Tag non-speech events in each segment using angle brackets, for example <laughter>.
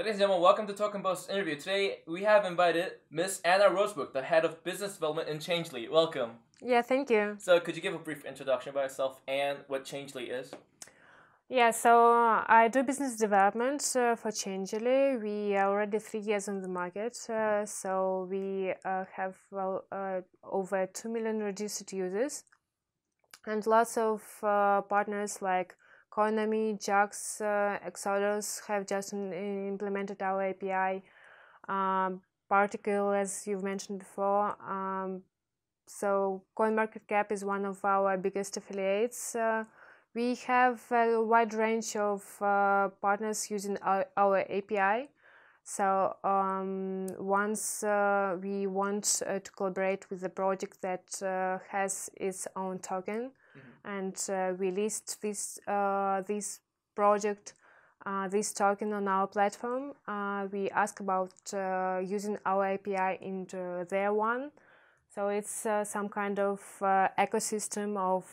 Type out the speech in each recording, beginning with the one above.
Ladies and gentlemen, welcome to Token Post interview. Today we have invited Miss Anna Rosebrook, the head of business development in Changely. Welcome. Yeah, thank you. So, could you give a brief introduction about yourself and what Changely is? Yeah, so uh, I do business development uh, for Changely. We are already three years on the market, uh, so we uh, have well uh, over two million registered users and lots of uh, partners like Konami, JAX, uh, Exodus have just implemented our API. Um, Particle, as you've mentioned before. Um, so CoinMarketCap is one of our biggest affiliates. Uh, we have a wide range of uh, partners using our, our API. So um, once uh, we want uh, to collaborate with a project that uh, has its own token, mm-hmm. and uh, we list this uh, this project uh, this token on our platform. Uh, we ask about uh, using our API into their one. So it's uh, some kind of ecosystem of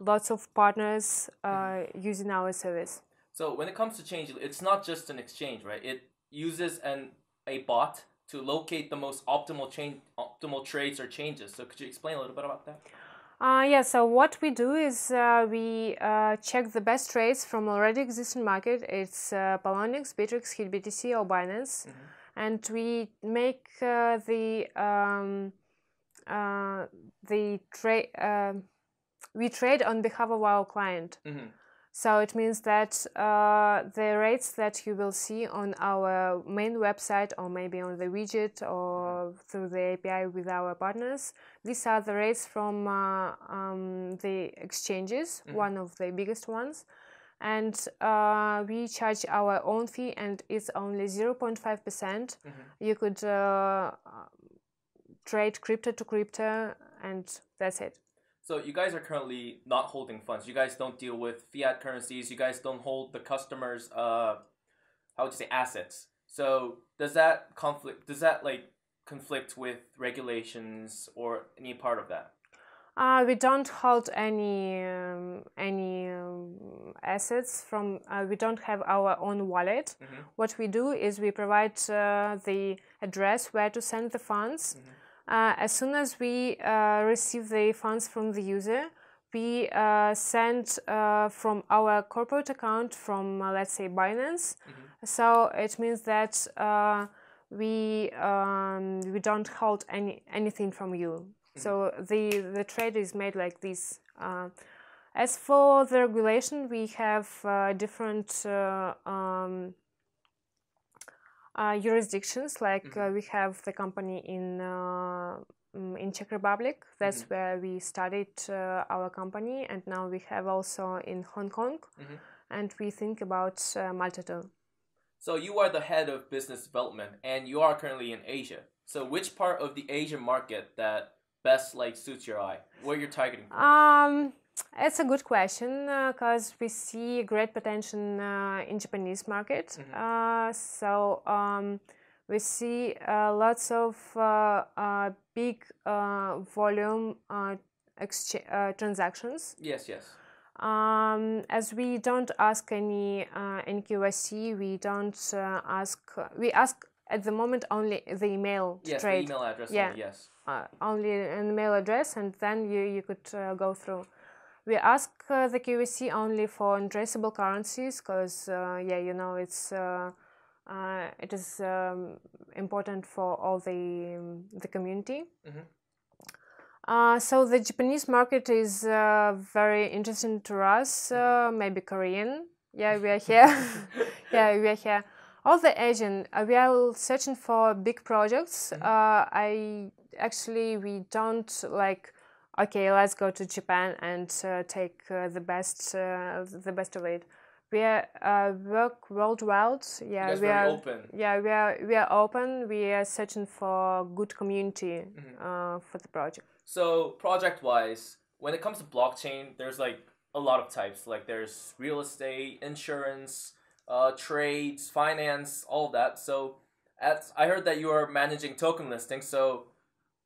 lots of partners mm-hmm. using our service. So when it comes to change, it's not just an exchange, right? It uses an a bot to locate the most optimal change, optimal trades or changes. So could you explain a little bit about that? Uh, yeah, so what we do is uh, we uh, check the best trades from already existing market. It's uh, Polonix, Bitrix, HitBTC or Binance. Mm-hmm. And we make uh, the um, uh, the trade uh, we trade on behalf of our client. Mm-hmm. So it means that uh, the rates that you will see on our main website or maybe on the widget or through the API with our partners, these are the rates from uh, um, the exchanges, mm-hmm. one of the biggest ones. And uh, we charge our own fee and it's only 0.5%. percent mm hmm You could uh, uh, trade crypto to crypto and that's it. So you guys are currently not holding funds. You guys don't deal with fiat currencies. You guys don't hold the customers' uh, how would you say assets. So does that conflict? Does that like conflict with regulations or any part of that? Uh, we don't hold any um, any um, assets from. Uh, we don't have our own wallet. Mm-hmm. What we do is we provide uh, the address where to send the funds. Mm-hmm uh, as soon as we uh, receive the funds from the user, we uh, send uh, from our corporate account from uh, let's say Binance. Mm-hmm. So it means that uh, we um, we don't hold any anything from you. Mm-hmm. So the the trade is made like this. as for the regulation, we have different um, uh, jurisdictions. Like mm-hmm. Uh, we have the company in uh, mm, in Czech Republic. That's mm-hmm. where we started uh, our company, and now we have also in Hong Kong, mm-hmm. and we think about uh, So you are the head of business development, and you are currently in Asia. So which part of the Asian market that best like suits your eye? What you're targeting? For? Um, it's a good question because uh, we see great potential uh, in Japanese market. Mm-hmm. Uh, so um, we see uh, lots of uh, uh, big volume exchange transactions. Yes, yes. Um, as we don't ask any NQSC, we don't ask. We ask at the moment only the email yes, trade. Yes, email address. Yeah. Only, yes. only an email address, and then you you could go through we ask uh, the QVC only for untraceable currencies because uh, yeah you know it's uh, uh, it is um, important for all the um, the community. Mm-hmm. Uh, so the Japanese market is uh, very interesting to us. Mm-hmm. maybe Korean. Yeah, we are <laughs> here. <laughs> yeah, we are here. All the Asian. we are searching for big projects. Mm-hmm. I actually we don't like okay, let's go to Japan and uh, take uh, the best uh, the best of it we are uh, work worldwide. Yeah, we are open. Yeah, we are we are open. We are searching for good community mm-hmm. uh, for the project. So project wise, when it comes to blockchain, there's like a lot of types. Like there's real estate, insurance, uh, trades, finance, all that. So, I heard that you are managing token listing. So,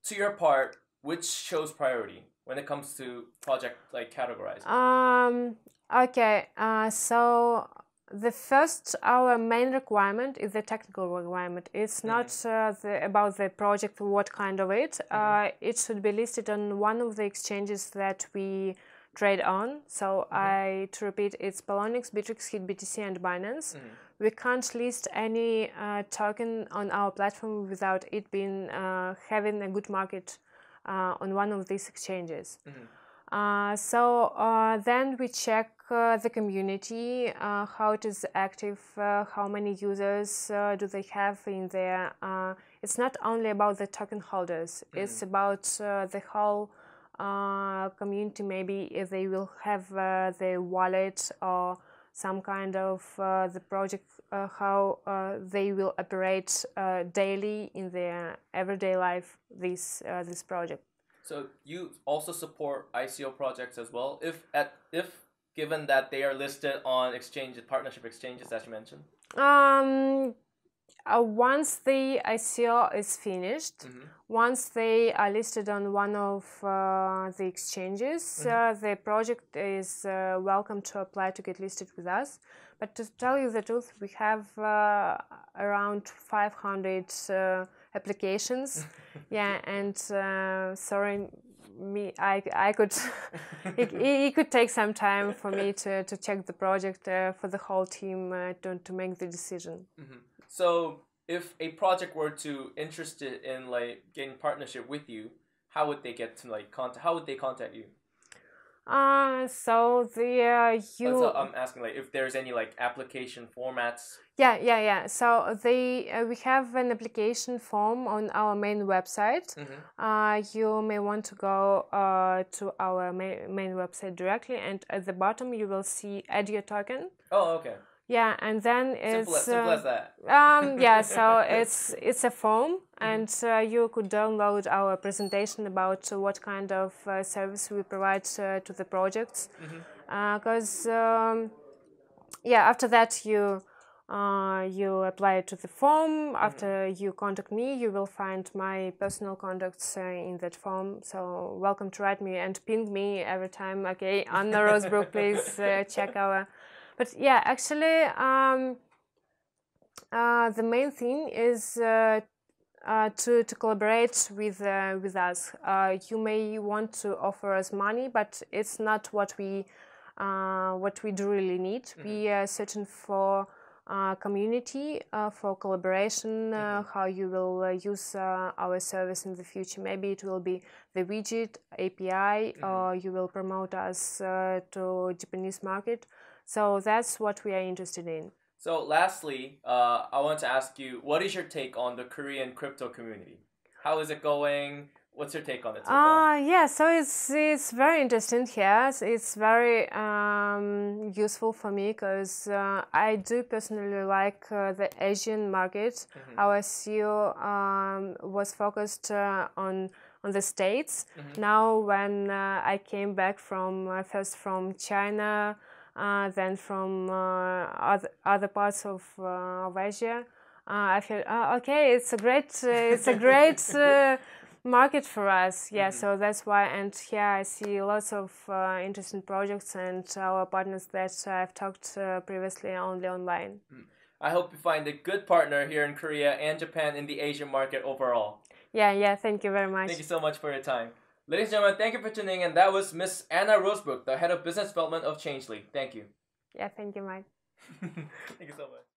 to your part, which shows priority when it comes to project like categorizing? Um, okay, uh, so the first our main requirement is the technical requirement. It's mm-hmm. not uh, the, about the project, what kind of it. Uh, mm-hmm. Uh, it should be listed on one of the exchanges that we trade on. So mm-hmm. I to repeat, it's Polonix, Bitrix, Hit, BTC, and Binance. Mm-hmm. We can't list any uh, token on our platform without it being uh, having a good market uh, on one of these exchanges. Mm-hmm. Uh, so uh, then we check the community, how it is active, how many users do they have in there. it's not only about the token holders, mm-hmm. it's about the whole uh, community maybe if they will have uh, their wallet or some kind of uh, the project uh, how uh, they will operate daily in their everyday life this this project. So you also support ICO projects as well, if at if given that they are listed on exchange partnership exchanges, as you mentioned. Um, uh, once the ICO is finished, mm -hmm. once they are listed on one of uh, the exchanges, mm -hmm. the project is uh, welcome to apply to get listed with us. But to tell you the truth, we have uh, around 500 applications. <laughs> yeah, and sorry, me i i could <laughs> it, it, could take some time for me to to check the project uh, for the whole team uh, to, to make the decision mm -hmm. So if a project were to interested in like getting partnership with you, how would they get to like contact? How would they contact you? Uh, so the uh, you. So I'm asking like if there's any like application formats. Yeah, yeah, yeah. So the uh, we have an application form on our main website. Mm-hmm. Uh, you may want to go uh, to our ma- main website directly, and at the bottom you will see add your token. Oh, okay. Yeah, and then it's simple, uh, as that. Um, yeah, so <laughs> it's it's a form, mm-hmm. and uh, you could download our presentation about what kind of uh, service we provide uh, to the projects, because mm-hmm. uh, mm -hmm. um, yeah, after that you uh, you apply to the form. Mm-hmm. After mm -hmm. you contact me, you will find my personal contacts in that form. So welcome to write me and ping me every time. Okay, Anna Rosebrook, please check our. But yeah, actually, um, uh, the main thing is uh, uh, to, to collaborate with, uh, with us. Uh, you may want to offer us money, but it's not what we, uh, what we do really need. Mm -hmm. We mm-hmm. are searching for uh, community uh, for collaboration, uh, mm-hmm. how you will uh, use uh, our service in the future. Maybe it will be the widget API, mm-hmm. or you will promote us to Japanese market. So that's what we are interested in. So lastly, I want to ask you, what is your take on the Korean crypto community? How is it going? What's your take on it? So uh, yeah, so it's it's very interesting. Yes, it's very um, useful for me because uh, I do personally like uh, the Asian market. Mm-hmm. Our CEO um, was focused uh, on on the states. Mm-hmm. Now, when uh, I came back from uh, first from China, uh, then from other other parts of, of Asia. I feel oh, okay. It's a great, it's a great <laughs> market for us. Yeah, mm-hmm. so that's why. And yeah, I see lots of uh, interesting projects and our partners that I've talked uh, previously only online. Mm. I hope you find a good partner here in Korea and Japan in the Asian market overall. Yeah, yeah. Thank you very much. Thank you so much for your time. Ladies and gentlemen, thank you for tuning in. That was Miss Anna Rosebrook, the head of business development of Changely. Thank you. Yeah, thank you, Mike. <laughs> thank you so much.